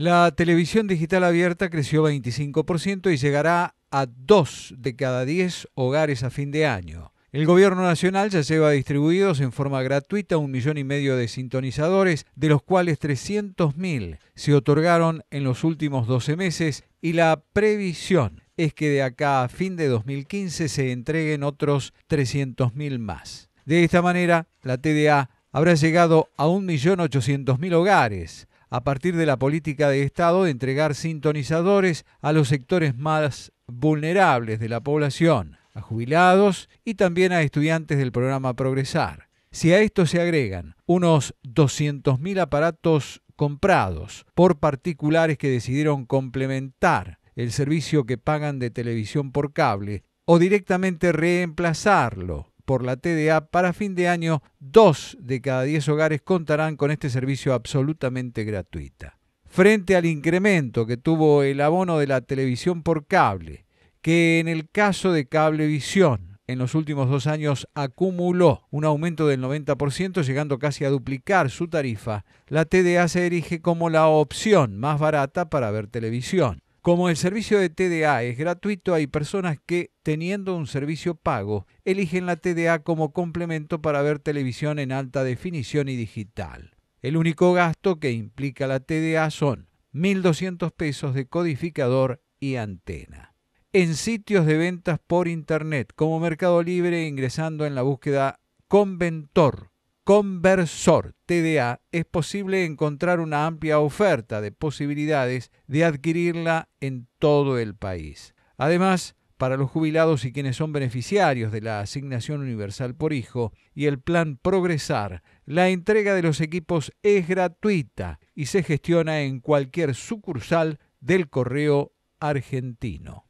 La televisión digital abierta creció 25% y llegará a 2 de cada 10 hogares a fin de año. El gobierno nacional ya lleva distribuidos en forma gratuita un millón y medio de sintonizadores, de los cuales 300.000 se otorgaron en los últimos 12 meses y la previsión es que de acá a fin de 2015 se entreguen otros 300.000 más. De esta manera, la TDA habrá llegado a 1.800.000 hogares, a partir de la política de Estado de entregar sintonizadores a los sectores más vulnerables de la población, a jubilados y también a estudiantes del programa Progresar. Si a esto se agregan unos 200.000 aparatos comprados por particulares que decidieron complementar el servicio que pagan de televisión por cable o directamente reemplazarlo por la TDA, para fin de año, dos de cada diez hogares contarán con este servicio absolutamente gratuita. Frente al incremento que tuvo el abono de la televisión por cable, que en el caso de Cablevisión en los últimos dos años acumuló un aumento del 90%, llegando casi a duplicar su tarifa, la TDA se erige como la opción más barata para ver televisión. Como el servicio de TDA es gratuito, hay personas que, teniendo un servicio pago, eligen la TDA como complemento para ver televisión en alta definición y digital. El único gasto que implica la TDA son 1.200 pesos de codificador y antena. En sitios de ventas por Internet como Mercado Libre ingresando en la búsqueda Conventor Conversor TDA es posible encontrar una amplia oferta de posibilidades de adquirirla en todo el país. Además, para los jubilados y quienes son beneficiarios de la asignación universal por hijo y el plan Progresar, la entrega de los equipos es gratuita y se gestiona en cualquier sucursal del correo argentino.